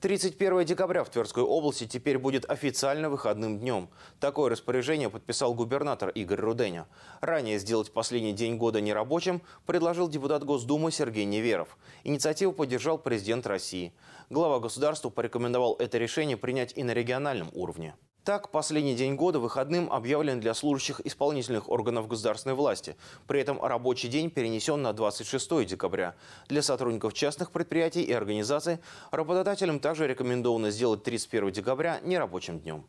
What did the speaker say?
31 декабря в Тверской области теперь будет официально выходным днем. Такое распоряжение подписал губернатор Игорь Руденя. Ранее сделать последний день года нерабочим предложил депутат Госдумы Сергей Неверов. Инициативу поддержал президент России. Глава государства порекомендовал это решение принять и на региональном уровне. Так, последний день года выходным объявлен для служащих исполнительных органов государственной власти. При этом рабочий день перенесен на 26 декабря. Для сотрудников частных предприятий и организаций работодателям также рекомендовано сделать 31 декабря нерабочим днем.